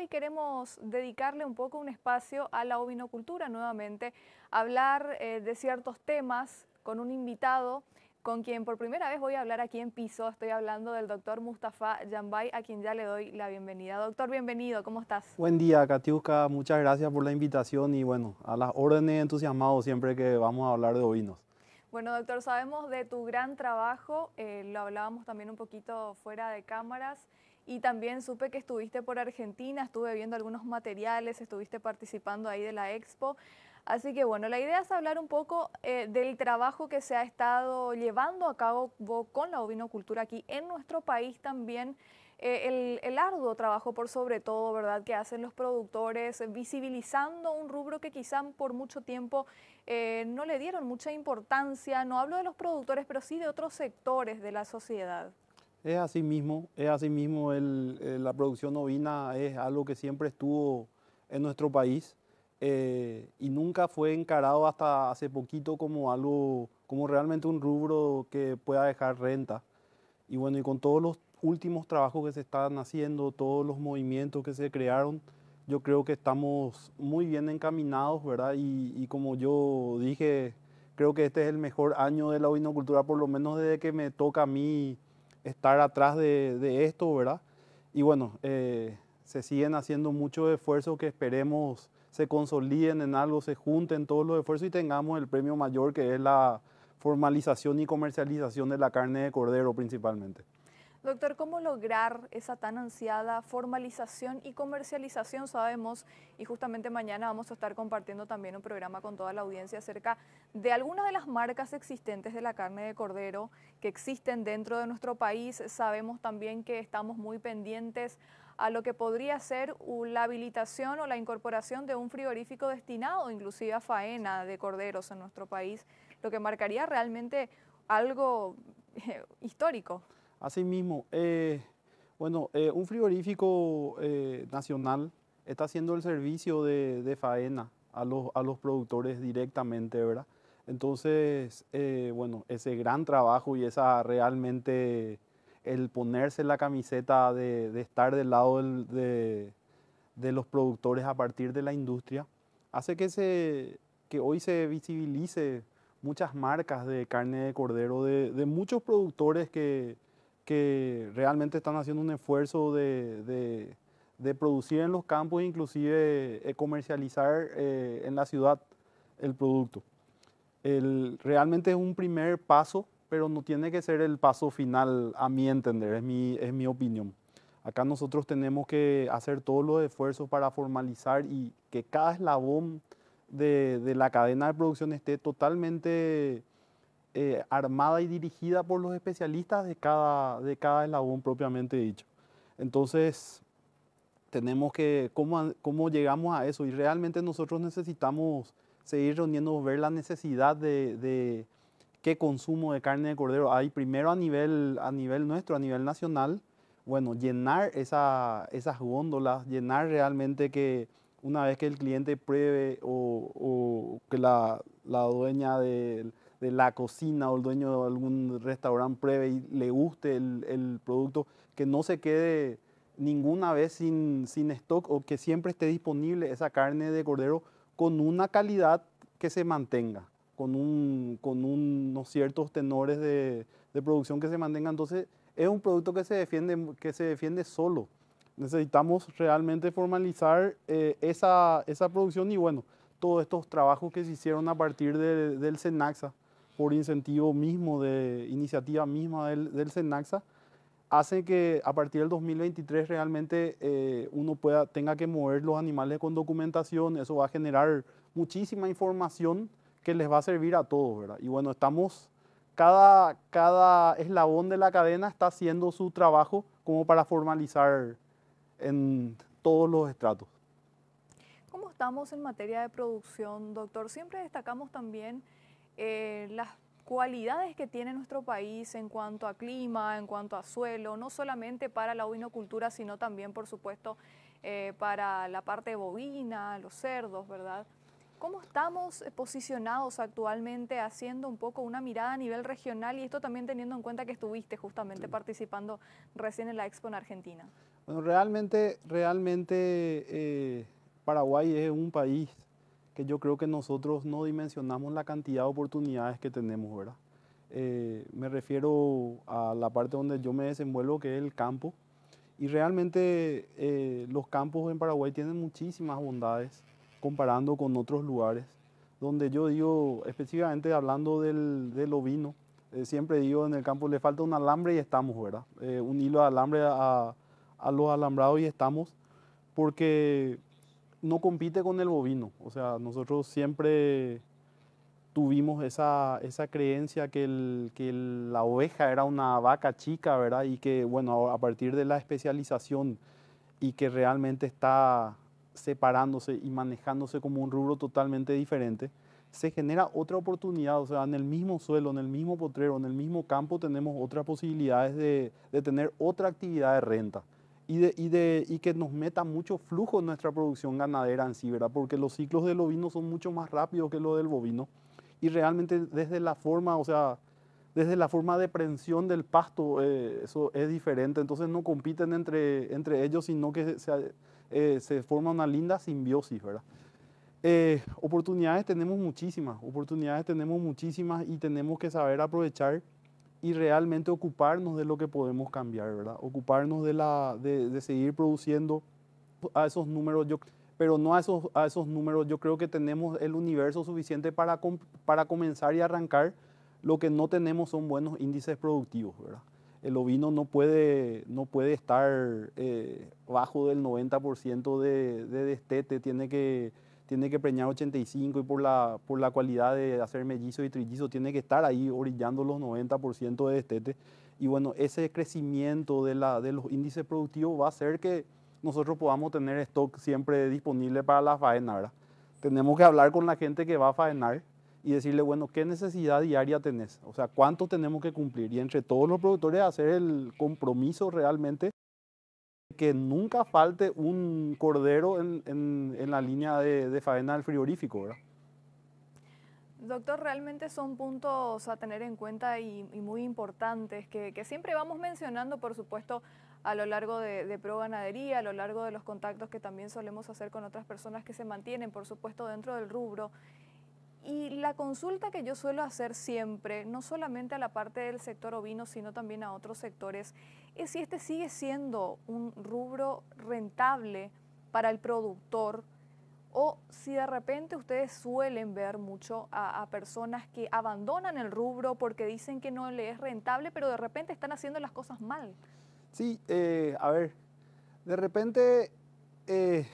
hoy queremos dedicarle un poco un espacio a la ovinocultura nuevamente, hablar eh, de ciertos temas con un invitado con quien por primera vez voy a hablar aquí en piso. Estoy hablando del doctor Mustafa Yambay, a quien ya le doy la bienvenida. Doctor, bienvenido, ¿cómo estás? Buen día, Katiuska. Muchas gracias por la invitación y bueno, a las órdenes entusiasmados siempre que vamos a hablar de ovinos. Bueno, doctor, sabemos de tu gran trabajo, eh, lo hablábamos también un poquito fuera de cámaras. Y también supe que estuviste por Argentina, estuve viendo algunos materiales, estuviste participando ahí de la expo. Así que bueno, la idea es hablar un poco eh, del trabajo que se ha estado llevando a cabo con la ovinocultura aquí en nuestro país también. Eh, el, arduo trabajo por sobre todo, ¿verdad?, que hacen los productores, visibilizando un rubro que quizá por mucho tiempo eh, no le dieron mucha importancia. No hablo de los productores, pero sí de otros sectores de la sociedad. Es así mismo, es así mismo eh, la producción ovina es algo que siempre estuvo en nuestro país eh, y nunca fue encarado hasta hace poquito como algo, como realmente un rubro que pueda dejar renta. Y bueno, y con todos los últimos trabajos que se están haciendo, todos los movimientos que se crearon, yo creo que estamos muy bien encaminados, ¿verdad? Y, y como yo dije, creo que este es el mejor año de la ovinocultura, por lo menos desde que me toca a mí estar atrás de, esto, ¿verdad? Y bueno, eh, se siguen haciendo muchos esfuerzos que esperemos se consoliden en algo, se junten todos los esfuerzos y tengamos el premio mayor que es la formalización y comercialización de la carne de cordero principalmente. Doctor, ¿cómo lograr esa tan ansiada formalización y comercialización? Sabemos, y justamente mañana vamos a estar compartiendo también un programa con toda la audiencia acerca de algunas de las marcas existentes de la carne de cordero que existen dentro de nuestro país. Sabemos también que estamos muy pendientes a lo que podría ser la habilitación o la incorporación de un frigorífico destinado inclusive a faena de corderos en nuestro país, lo que marcaría realmente algo eh, histórico. Asimismo, eh, bueno, eh, un frigorífico eh, nacional está haciendo el servicio de, faena a los, a los, productores directamente, ¿verdad? Entonces, eh, bueno, ese gran trabajo y esa realmente el ponerse la camiseta de, estar del lado de, los productores a partir de la industria, hace que, se, que hoy se visibilice muchas marcas de carne de cordero, de, de muchos productores que, que realmente están haciendo un esfuerzo de, de, producir en los campos e inclusive eh, comercializar eh, en la ciudad el producto. El, realmente es un primer paso, pero no tiene que ser el paso final, a mi entender, es mi, es mi opinión. Acá nosotros tenemos que hacer todos los esfuerzos para formalizar y que cada eslabón de, de la cadena de producción esté totalmente eh, armada y dirigida por los especialistas de cada, de cada eslabón propiamente dicho. Entonces, tenemos que, ¿cómo, ¿cómo llegamos a eso? Y realmente nosotros necesitamos seguir reuniendo, ver la necesidad de, de qué consumo de carne de cordero hay primero a nivel, a nivel nuestro, a nivel nacional, bueno, llenar esa, esas góndolas, llenar realmente que una vez que el cliente pruebe o, que la, la dueña del de la cocina o el dueño de algún restaurante pruebe y le guste el, producto, que no se quede ninguna vez sin, sin stock o que siempre esté disponible esa carne de cordero con una calidad que se mantenga, con, un, con unos ciertos tenores de, de producción que se mantenga. Entonces, es un producto que se defiende, que se defiende solo. Necesitamos realmente formalizar eh, esa, esa producción y bueno, todos estos trabajos que se hicieron a partir del Cenaxa por incentivo mismo, de iniciativa misma del, del SENAXA, hace que a partir del 2023 realmente eh, uno pueda, tenga que mover los animales con documentación, eso va a generar muchísima información que les va a servir a todos, ¿verdad? Y bueno, estamos, cada, cada eslabón de la cadena está haciendo su trabajo como para formalizar en todos los estratos. ¿Cómo estamos en materia de producción, doctor? Siempre destacamos también eh, las cualidades que tiene nuestro país en cuanto a clima, en cuanto a suelo, no solamente para la ovinocultura, sino también, por supuesto, eh, para la parte bovina, los cerdos, ¿verdad? ¿Cómo estamos eh, posicionados actualmente haciendo un poco una mirada a nivel regional y esto también teniendo en cuenta que estuviste justamente participando recién en la Expo en Argentina? Bueno, realmente, realmente Paraguay es un país que yo creo que nosotros no dimensionamos la cantidad de oportunidades que tenemos, ¿verdad? Eh, me refiero a la parte donde yo me desenvuelvo, que es el campo. Y realmente eh, los campos en Paraguay tienen muchísimas bondades comparando con otros lugares, donde yo digo, específicamente hablando del, ovino, eh, siempre digo en el campo le falta un alambre y estamos, ¿verdad? un hilo de alambre a, a los alambrados y estamos, porque no compite con el bovino. O sea, nosotros siempre tuvimos esa, creencia que, que la oveja era una vaca chica, ¿verdad? Y que, bueno, a partir de la especialización y que realmente está separándose y manejándose como un rubro totalmente diferente, se genera otra oportunidad, o sea, en el mismo suelo, en el mismo potrero, en el mismo campo tenemos otras posibilidades de, de tener otra actividad de renta y, que nos meta mucho flujo en nuestra producción ganadera en sí, ¿verdad? Porque los ciclos del ovino son mucho más rápidos que los del bovino. Y realmente desde la forma, o sea, desde la forma de prensión del pasto, eh, eso es diferente. Entonces no compiten entre, entre ellos, sino que se, se eh, forma una linda simbiosis, ¿verdad? Eh, oportunidades tenemos muchísimas, oportunidades tenemos muchísimas y tenemos que saber aprovechar y realmente ocuparnos de lo que podemos cambiar, ¿verdad? Ocuparnos de, la, de, seguir produciendo a esos números, yo, pero no a esos, a esos números. Yo creo que tenemos el universo suficiente para, para comenzar y arrancar. Lo que no tenemos son buenos índices productivos, ¿verdad? El ovino no puede, no puede estar eh, bajo del 90% de, de destete, tiene que tiene que preñar 85 y por la, por la cualidad de hacer mellizo y trillizo tiene que estar ahí orillando los 90% de destete. Y bueno, ese crecimiento de, la, de los índices productivos va a hacer que nosotros podamos tener stock siempre disponible para la faena. Tenemos que hablar con la gente que va a faenar y decirle, bueno, ¿qué necesidad diaria tenés? O sea, ¿cuánto tenemos que cumplir? Y entre todos los productores hacer el compromiso realmente que nunca falte un cordero en, la línea de, faena del frigorífico, ¿verdad? Doctor, realmente son puntos a tener en cuenta y, muy importantes que, siempre vamos mencionando, por supuesto, a lo largo de, de Pro Ganadería, a lo largo de los contactos que también solemos hacer con otras personas que se mantienen, por supuesto, dentro del rubro. Y la consulta que yo suelo hacer siempre, no solamente a la parte del sector ovino, sino también a otros sectores, si este sigue siendo un rubro rentable para el productor o si de repente ustedes suelen ver mucho a, personas que abandonan el rubro porque dicen que no le es rentable, pero de repente están haciendo las cosas mal. Sí, eh, a ver, de repente eh,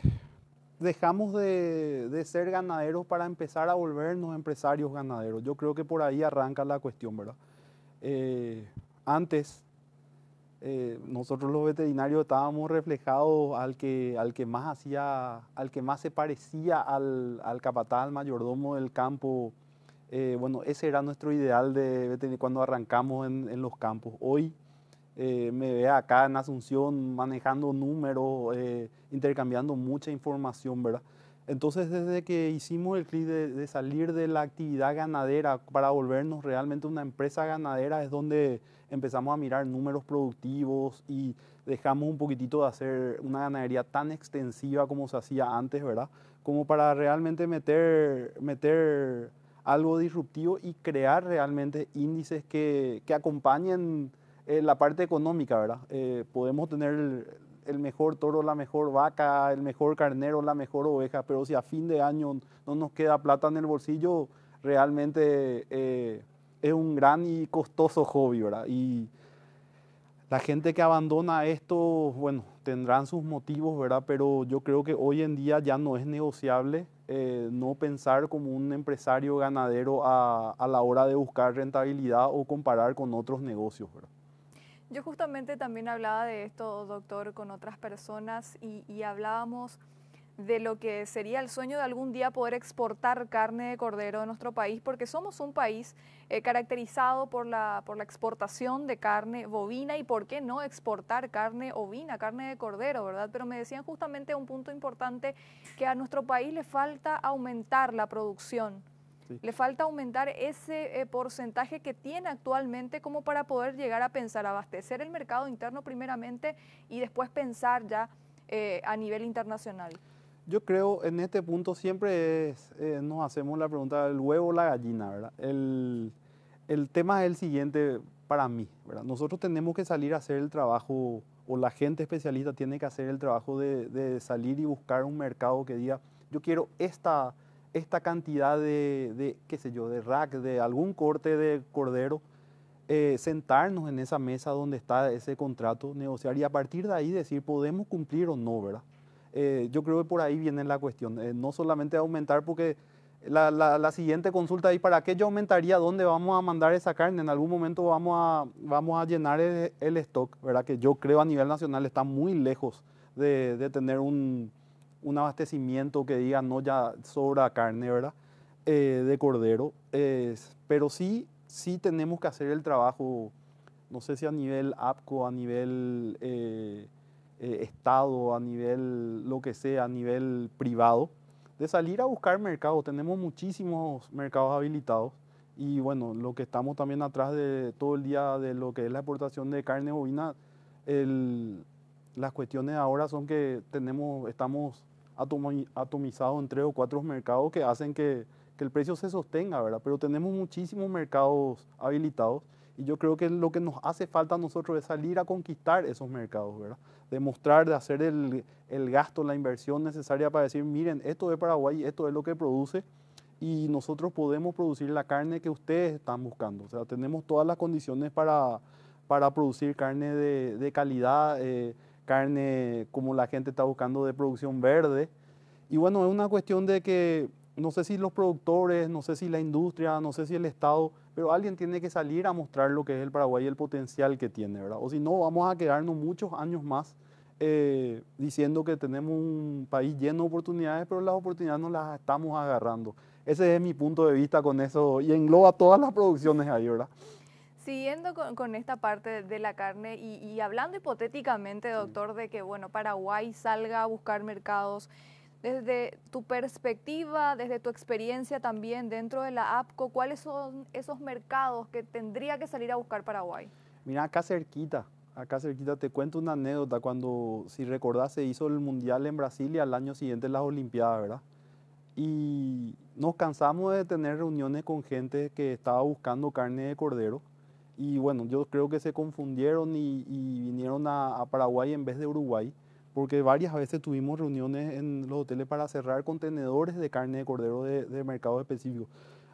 dejamos de, ser ganaderos para empezar a volvernos empresarios ganaderos. Yo creo que por ahí arranca la cuestión, ¿verdad? Eh, antes eh, nosotros los veterinarios estábamos reflejados al que, al que más hacía, al que más se parecía al, al capataz, al mayordomo del campo. Eh, bueno, ese era nuestro ideal de cuando arrancamos en, en los campos. Hoy eh, me ve acá en Asunción manejando números, intercambiando mucha información, ¿verdad? Entonces, desde que hicimos el clic de, de salir de la actividad ganadera para volvernos realmente una empresa ganadera, es donde empezamos a mirar números productivos y dejamos un poquitito de hacer una ganadería tan extensiva como se hacía antes, ¿verdad? Como para realmente meter, meter algo disruptivo y crear realmente índices que, que acompañen eh, la parte económica, ¿verdad? Eh, podemos tener el, mejor toro, la mejor vaca, el mejor carnero, la mejor oveja, pero si a fin de año no nos queda plata en el bolsillo, realmente eh, es un gran y costoso hobby, ¿verdad? Y la gente que abandona esto, bueno, tendrán sus motivos, ¿verdad? Pero yo creo que hoy en día ya no es negociable eh, no pensar como un empresario ganadero a, la hora de buscar rentabilidad o comparar con otros negocios, ¿verdad? Yo justamente también hablaba de esto, doctor, con otras personas y hablábamos de lo que sería el sueño de algún día poder exportar carne de cordero de nuestro país, porque somos un país eh, caracterizado por la, por la exportación de carne bovina y por qué no exportar carne ovina, carne de cordero, ¿verdad? Pero me decían justamente un punto importante, que a nuestro país le falta aumentar la producción. Le falta aumentar ese eh, porcentaje que tiene actualmente como para poder llegar a pensar, abastecer el mercado interno primeramente y después pensar ya eh, a nivel internacional. Yo creo en este punto siempre eh, nos hacemos la pregunta del huevo o la gallina, ¿verdad? El, tema es el siguiente para mí, ¿verdad? Nosotros tenemos que salir a hacer el trabajo, o la gente especialista tiene que hacer el trabajo de, salir y buscar un mercado que diga, yo quiero esta, esta cantidad de, qué sé yo, de rack, de algún corte de cordero, eh, sentarnos en esa mesa donde está ese contrato, negociar y a partir de ahí decir, podemos cumplir o no, ¿verdad? Eh, yo creo que por ahí viene la cuestión. Eh, no solamente aumentar, porque la, siguiente consulta es, ¿para qué yo aumentaría? ¿Dónde vamos a mandar esa carne? En algún momento vamos a, vamos a llenar el, stock, ¿verdad? Que yo creo a nivel nacional está muy lejos de, tener un, abastecimiento que diga, no, ya sobra carne, ¿verdad? Eh, de cordero. pero sí, sí tenemos que hacer el trabajo, no sé si a nivel APCO, a nivel Estado, a nivel lo que sea, a nivel privado, de salir a buscar mercados. Tenemos muchísimos mercados habilitados y bueno, lo que estamos también atrás de todo el día de lo que es la exportación de carne bovina, las cuestiones ahora son que tenemos, estamos atomizados en tres o cuatro mercados que hacen que, que el precio se sostenga, ¿verdad? Pero tenemos muchísimos mercados habilitados y yo creo que lo que nos hace falta a nosotros es salir a conquistar esos mercados, ¿verdad? Demostrar, de hacer el, gasto, la inversión necesaria para decir, miren, esto es Paraguay, esto es lo que produce y nosotros podemos producir la carne que ustedes están buscando. O sea, tenemos todas las condiciones para, para producir carne de, calidad, eh, carne como la gente está buscando de producción verde. Y bueno, es una cuestión de que no sé si los productores, no sé si la industria, no sé si el Estado pero alguien tiene que salir a mostrar lo que es el Paraguay y el potencial que tiene, ¿verdad? O si no, vamos a quedarnos muchos años más eh, diciendo que tenemos un país lleno de oportunidades, pero las oportunidades no las estamos agarrando. Ese es mi punto de vista con eso y engloba todas las producciones ahí, ¿verdad? Siguiendo con, esta parte de la carne y, hablando hipotéticamente, doctor, de que bueno, Paraguay salga a buscar mercados desde tu perspectiva, desde tu experiencia también dentro de la APCO, ¿cuáles son esos mercados que tendría que salir a buscar Paraguay? Mira, acá cerquita, acá cerquita te cuento una anécdota. Cuando, si recordás, se hizo el Mundial en Brasil y al año siguiente las Olimpiadas, ¿verdad? Y nos cansamos de tener reuniones con gente que estaba buscando carne de cordero. Y bueno, yo creo que se confundieron y, vinieron a Paraguay en vez de Uruguay porque varias veces tuvimos reuniones en los hoteles para cerrar contenedores de carne de cordero de, de mercado específico.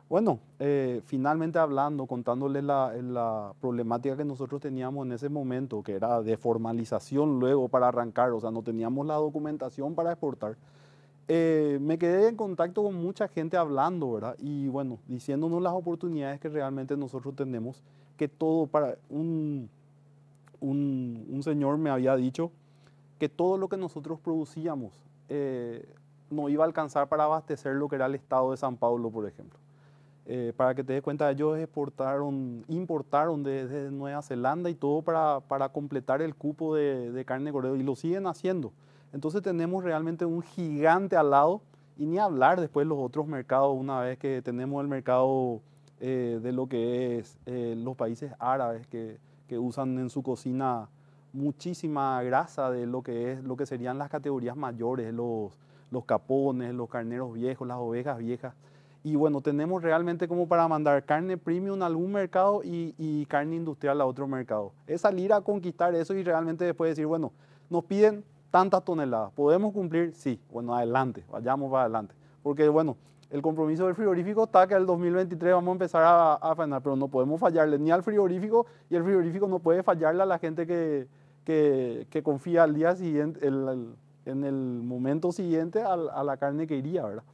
Bueno, eh, finalmente hablando, contándole la, problemática que nosotros teníamos en ese momento, que era de formalización luego para arrancar, o sea, no teníamos la documentación para exportar, eh, me quedé en contacto con mucha gente hablando, ¿verdad? Y bueno, diciéndonos las oportunidades que realmente nosotros tenemos, que todo para un, un, un señor me había dicho, que todo lo que nosotros producíamos eh, no iba a alcanzar para abastecer lo que era el estado de San Paulo, por ejemplo. Eh, para que te des cuenta, ellos exportaron, importaron desde Nueva Zelanda y todo para, para completar el cupo de, carne de cordero y lo siguen haciendo. Entonces tenemos realmente un gigante al lado y ni hablar después los otros mercados una vez que tenemos el mercado eh, de lo que es los países árabes que, que usan en su cocina muchísima grasa de lo que, es, lo que serían las categorías mayores, los, los capones, los carneros viejos, las ovejas viejas. Y bueno, tenemos realmente como para mandar carne premium a algún mercado y, carne industrial a otro mercado. Es salir a conquistar eso y realmente después decir, bueno, nos piden tantas toneladas, ¿podemos cumplir? Sí, bueno, adelante, vayamos para adelante. Porque bueno, el compromiso del frigorífico está que el 2023 vamos a empezar a, a pero no podemos fallarle ni al frigorífico y el frigorífico no puede fallarle a la gente que, que, confía al día siguiente, en el momento siguiente a, la carne que iría, ¿verdad?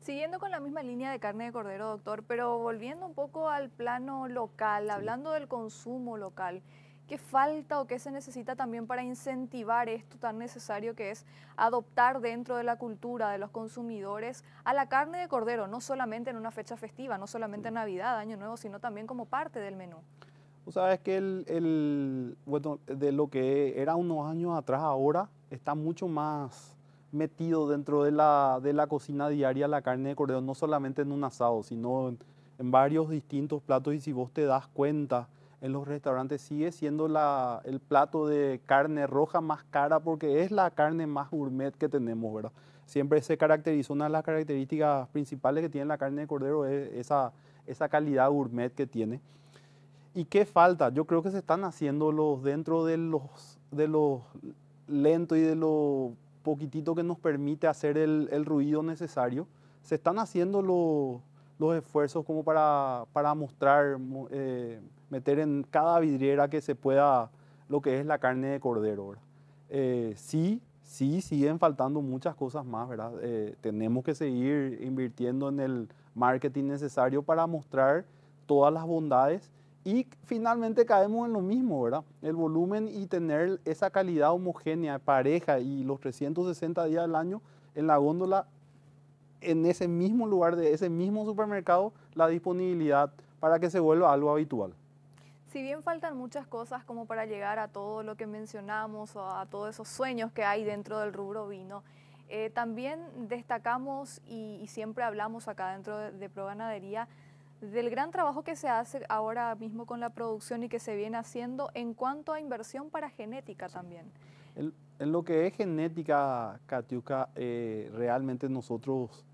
Siguiendo con la misma línea de carne de cordero, doctor, pero volviendo un poco al plano local, hablando del consumo local, ¿qué falta o qué se necesita también para incentivar esto tan necesario que es adoptar dentro de la cultura de los consumidores a la carne de cordero, no solamente en una fecha festiva, no solamente en Navidad, Año Nuevo, sino también como parte del menú? Tú sabes que el, el, bueno, de lo que era unos años atrás ahora está mucho más metido dentro de la, de la cocina diaria la carne de cordero, no solamente en un asado, sino en, varios distintos platos y si vos te das cuenta, en los restaurantes sigue siendo la, el plato de carne roja más cara porque es la carne más gourmet que tenemos, ¿verdad? Siempre se caracteriza, una de las características principales que tiene la carne de cordero es esa, esa calidad gourmet que tiene. ¿Y qué falta? Yo creo que se están haciendo los dentro de los, de los lento y de lo poquitito que nos permite hacer el, el ruido necesario. Se están haciendo los, los esfuerzos como para, para mostrar, eh, meter en cada vidriera que se pueda lo que es la carne de cordero. Eh, sí, sí, siguen faltando muchas cosas más, ¿verdad? Eh, tenemos que seguir invirtiendo en el marketing necesario para mostrar todas las bondades y finalmente caemos en lo mismo, ¿verdad? El volumen y tener esa calidad homogénea, pareja y los 360 días del año en la góndola, en ese mismo lugar de ese mismo supermercado, la disponibilidad para que se vuelva algo habitual. Si bien faltan muchas cosas como para llegar a todo lo que mencionamos, o a todos esos sueños que hay dentro del rubro vino, eh, también destacamos y, siempre hablamos acá dentro de, de ganadería, del gran trabajo que se hace ahora mismo con la producción y que se viene haciendo en cuanto a inversión para genética también. en lo que es genética, Catiuca, eh, realmente nosotros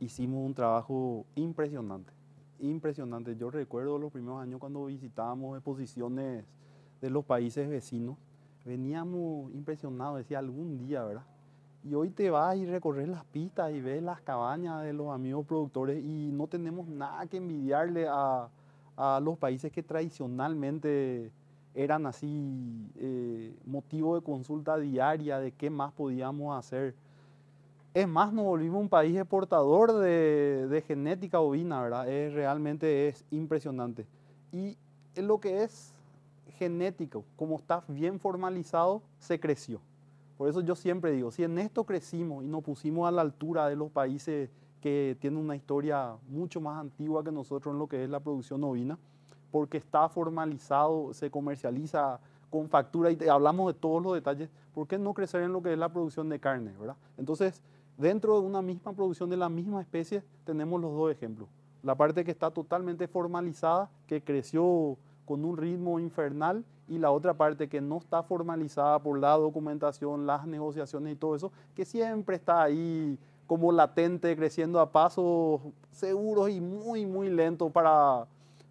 hicimos un trabajo impresionante, impresionante. Yo recuerdo los primeros años cuando visitábamos exposiciones de los países vecinos, veníamos impresionados, decía algún día, ¿verdad? Y hoy te vas y recorrer las pistas y ves las cabañas de los amigos productores y no tenemos nada que envidiarle a, los países que tradicionalmente eran así eh, motivo de consulta diaria de qué más podíamos hacer. Es más, nos volvimos un país exportador de, de genética ovina, ¿verdad? realmente es impresionante. Y lo que es genético, como está bien formalizado, se creció. Por eso yo siempre digo, si en esto crecimos y nos pusimos a la altura de los países que tienen una historia mucho más antigua que nosotros en lo que es la producción ovina, porque está formalizado, se comercializa con factura y hablamos de todos los detalles, ¿por qué no crecer en lo que es la producción de carne? ¿verdad? Entonces, dentro de una misma producción de la misma especie, tenemos los dos ejemplos. La parte que está totalmente formalizada, que creció con un ritmo infernal y la otra parte que no está formalizada por la documentación, las negociaciones y todo eso, que siempre está ahí como latente, creciendo a pasos seguros y muy, muy lento para,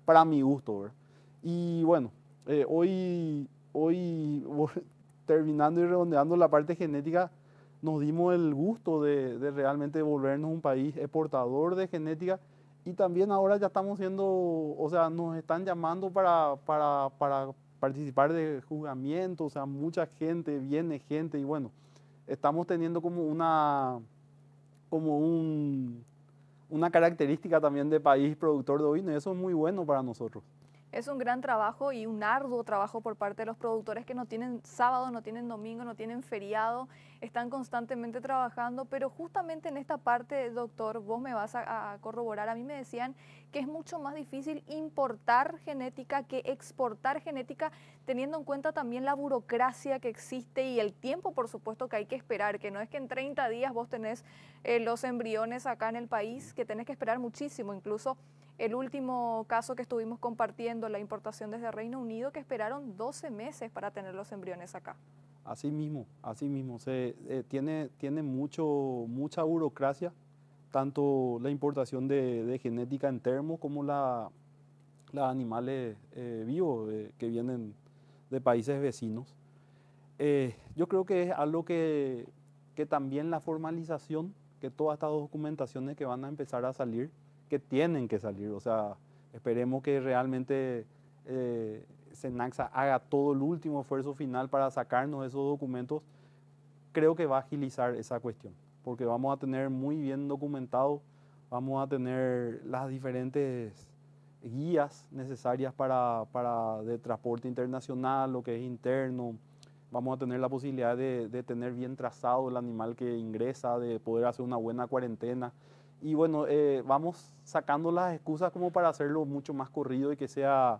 para mi gusto. Y bueno, eh, hoy, hoy terminando y redondeando la parte genética, nos dimos el gusto de, de realmente volvernos un país exportador de genética y también ahora ya estamos siendo, o sea, nos están llamando para, para, participar de juzgamiento, o sea, mucha gente, viene gente y bueno, estamos teniendo como una, como un, una característica también de país productor de ovino y eso es muy bueno para nosotros. Es un gran trabajo y un arduo trabajo por parte de los productores que no tienen sábado, no tienen domingo, no tienen feriado, están constantemente trabajando, pero justamente en esta parte, doctor, vos me vas a, corroborar, a mí me decían que es mucho más difícil importar genética que exportar genética, teniendo en cuenta también la burocracia que existe y el tiempo, por supuesto, que hay que esperar, que no es que en 30 días vos tenés eh, los embriones acá en el país, que tenés que esperar muchísimo, incluso el último caso que estuvimos compartiendo, la importación desde Reino Unido, que esperaron 12 meses para tener los embriones acá. Así mismo, así mismo. Se, eh, tiene tiene mucho, mucha burocracia, tanto la importación de, genética en termo como la, los animales eh, vivos eh, que vienen de países vecinos. yo creo que es algo que, que también la formalización, que todas estas documentaciones que van a empezar a salir, tienen que salir. O sea, esperemos que realmente eh, haga todo el último esfuerzo final para sacarnos esos documentos. Creo que va a agilizar esa cuestión, porque vamos a tener muy bien documentado, vamos a tener las diferentes guías necesarias para, para de transporte internacional, lo que es interno, vamos a tener la posibilidad de, de, tener bien trazado el animal que ingresa, de poder hacer una buena cuarentena. Y bueno, eh, vamos sacando las excusas como para hacerlo mucho más corrido y que sea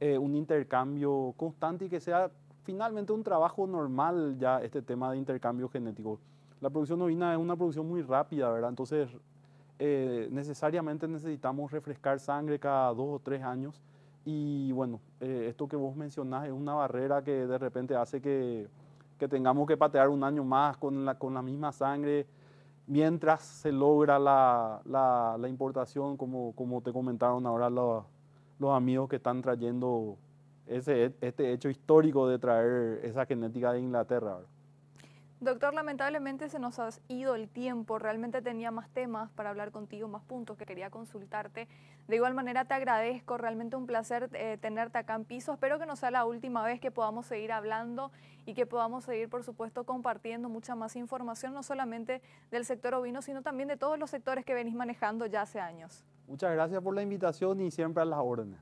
eh, un intercambio constante y que sea finalmente un trabajo normal ya este tema de intercambio genético. La producción ovina es una producción muy rápida, ¿verdad? Entonces eh, necesariamente necesitamos refrescar sangre cada dos o tres años. Y bueno, esto que vos mencionás es una barrera que de repente hace que, que, tengamos que patear un año más con la, con la misma sangre mientras se logra la, importación, como, te comentaron ahora los, amigos que están trayendo este hecho histórico de traer esa genética de Inglaterra. Doctor, lamentablemente se nos ha ido el tiempo, realmente tenía más temas para hablar contigo, más puntos que quería consultarte. De igual manera te agradezco, realmente un placer eh, tenerte acá en piso. Espero que no sea la última vez que podamos seguir hablando y que podamos seguir, por supuesto, compartiendo mucha más información, no solamente del sector ovino, sino también de todos los sectores que venís manejando ya hace años. Muchas gracias por la invitación y siempre a las órdenes.